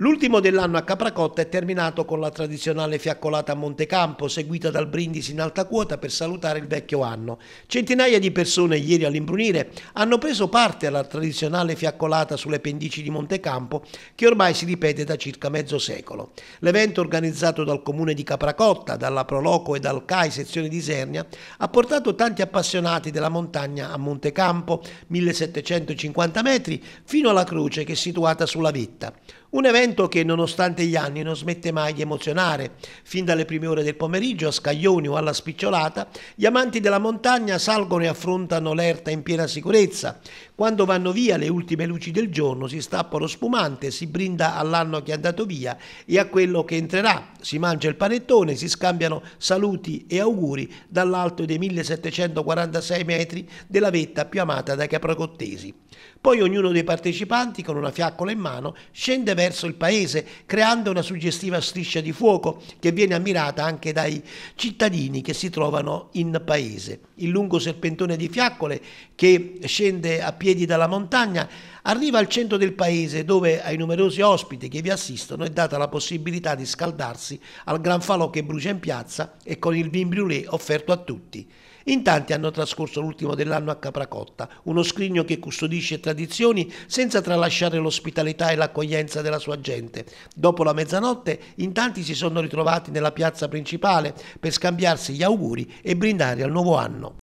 L'ultimo dell'anno a Capracotta è terminato con la tradizionale fiaccolata a Montecampo, seguita dal brindisi in alta quota per salutare il vecchio anno. Centinaia di persone ieri all'imbrunire hanno preso parte alla tradizionale fiaccolata sulle pendici di Montecampo, che ormai si ripete da circa mezzo secolo. L'evento organizzato dal comune di Capracotta, dalla Proloco e dal CAI sezione di Isernia, ha portato tanti appassionati della montagna a Montecampo, 1750 metri, fino alla croce che è situata sulla vetta. Un evento che nonostante gli anni non smette mai di emozionare. Fin dalle prime ore del pomeriggio a Scaglioni o alla Spicciolata, gli amanti della montagna salgono e affrontano l'erta in piena sicurezza. Quando vanno via le ultime luci del giorno si stappa lo spumante, si brinda all'anno che è andato via e a quello che entrerà. Si mangia il panettone, si scambiano saluti e auguri dall'alto dei 1746 metri della vetta più amata dai capracottesi. Poi ognuno dei partecipanti con una fiaccola in mano scende verso verso il paese, creando una suggestiva striscia di fuoco che viene ammirata anche dai cittadini che si trovano in paese. Il lungo serpentone di fiaccole che scende a piedi dalla montagna arriva al centro del paese dove ai numerosi ospiti che vi assistono è data la possibilità di scaldarsi al gran falò che brucia in piazza e con il vin brûlé offerto a tutti. In tanti hanno trascorso l'ultimo dell'anno a Capracotta, uno scrigno che custodisce tradizioni senza tralasciare l'ospitalità e l'accoglienza della sua gente. Dopo la mezzanotte in tanti si sono ritrovati nella piazza principale per scambiarsi gli auguri e brindare al nuovo anno.